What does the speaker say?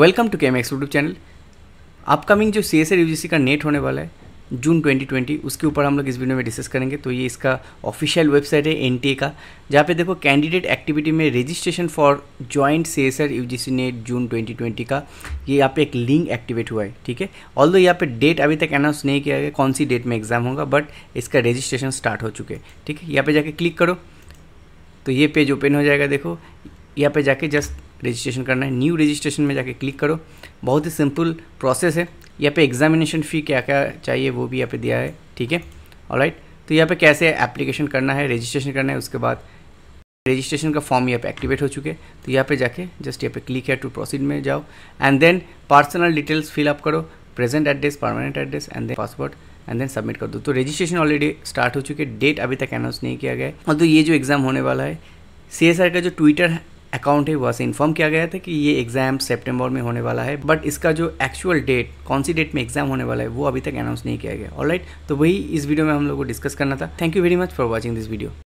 welcome to chem X YouTube channel upcoming जो C S UGC का NET होने वाला है जून 2020 उसके ऊपर हम लोग इस वीडियो में डिस्कस करेंगे तो ये इसका ऑफिशियल वेबसाइट है एन का जहाँ पे देखो कैंडिडेट एक्टिविटी में registration for joint C S NET June 2020 का ये यहाँ पे एक लिंक एक्टिवेट हुआ है ठीक है ऑल दो यहाँ पे डेट अभी तक अनाउंस नहीं किया गया कौन सी डेट में एग्जाम होगा बट इसका रजिस्ट्रेशन स्टार्ट हो चुके हैं ठीक है यहाँ पर जाके क्लिक करो तो ये पेज ओपन हो जाएगा देखो यहाँ पर जाके जस्ट रजिस्ट्रेशन करना है न्यू रजिस्ट्रेशन में जाके क्लिक करो बहुत ही सिंपल प्रोसेस है यहाँ पे एग्जामिनेशन फ़ी क्या क्या चाहिए वो भी यहाँ पे दिया है ठीक है राइट तो यहाँ पे कैसे एप्लीकेशन करना है रजिस्ट्रेशन करना है उसके बाद रजिस्ट्रेशन का फॉर्म यहाँ पे एक्टिवेट हो चुके तो यहाँ पे जाके जस्ट यहाँ पे क्लिक है टू प्रोसीड में जाओ and then personal details fill up करो present address permanent address and then passport and then submit कर दो तो रजिस्ट्रेशन ऑलरेडी स्टार्ट हो चुके डेट अभी तक अनाउंस नहीं किया गया और तो ये जो एग्ज़ाम होने वाला है सी का जो ट्विटर अकाउंट है वहाँ से इन्फॉर्म किया गया था कि ये एग्ज़ाम सेप्टेम्बर में होने वाला है बट इसका जो एक्चुअल डेट कौन सी डेट में एग्जाम होने वाला है वो अभी तक अनाउंस नहीं किया गया ऑल तो वही इस वीडियो में हम लोग को डिस्कस करना था thank you very much for watching this video